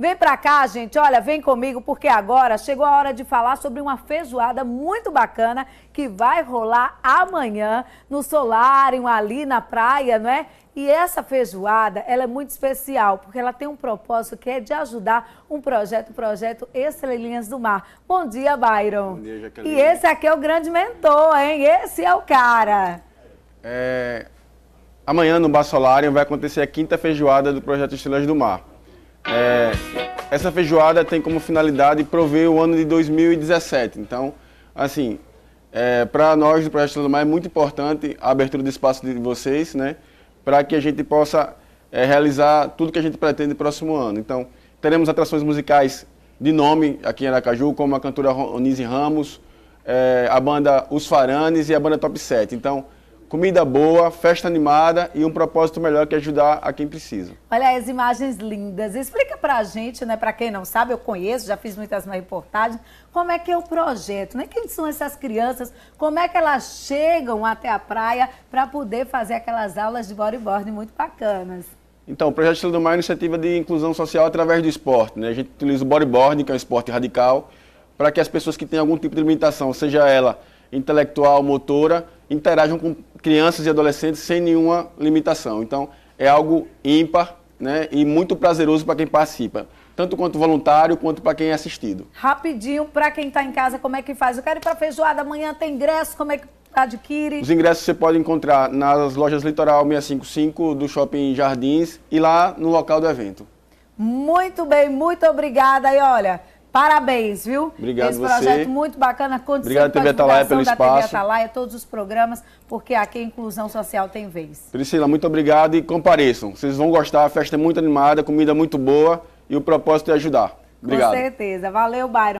Vem pra cá, gente. Olha, vem comigo porque agora chegou a hora de falar sobre uma feijoada muito bacana que vai rolar amanhã no Solarium, ali na praia, não é? E essa feijoada, ela é muito especial, porque ela tem um propósito que é de ajudar um projeto, o projeto Estrelinhas do Mar. Bom dia, Byron. Bom dia, Jaqueline. E esse aqui é o grande mentor, hein? Esse é o cara. É... Amanhã no Bar Solarium vai acontecer a quinta feijoada do projeto Estrelas do Mar. É, essa feijoada tem como finalidade prover o ano de 2017. Então, assim, é, para nós do Projeto Mar é muito importante a abertura do espaço de vocês, né? Para que a gente possa é, realizar tudo que a gente pretende no próximo ano. Então, teremos atrações musicais de nome aqui em Aracaju, como a cantora Onise Ramos, é, a banda Os Faranes e a banda Top 7. Então, comida boa, festa animada e um propósito melhor que ajudar a quem precisa. Olha as imagens lindas. Explica pra gente, né, pra quem não sabe, eu conheço, já fiz muitas reportagens, como é que é o projeto, né? Quem são essas crianças? Como é que elas chegam até a praia para poder fazer aquelas aulas de bodyboard muito bacanas? Então, o Projeto Estilo do Mar é uma iniciativa de inclusão social através do esporte. Né? A gente utiliza o bodyboard, que é um esporte radical, para que as pessoas que têm algum tipo de limitação, seja ela intelectual, motora, interagem com crianças e adolescentes sem nenhuma limitação. Então, é algo ímpar né, e muito prazeroso para quem participa, tanto quanto voluntário quanto para quem é assistido. Rapidinho, para quem está em casa, como é que faz? Eu quero ir para feijoada amanhã, tem ingresso, como é que adquire? Os ingressos você pode encontrar nas lojas Litoral 655 do Shopping Jardins e lá no local do evento. Muito bem, muito obrigada. E olha, Parabéns, viu? Obrigado Esse você. projeto muito bacana. Conte Obrigado, TV Atalaia, pelo da Obrigado, TV Atalaia, todos os programas, porque aqui a inclusão social tem vez. Priscila, muito obrigado e compareçam. Vocês vão gostar, a festa é muito animada, comida muito boa e o propósito é ajudar. Obrigado. Com certeza. Valeu, Byron.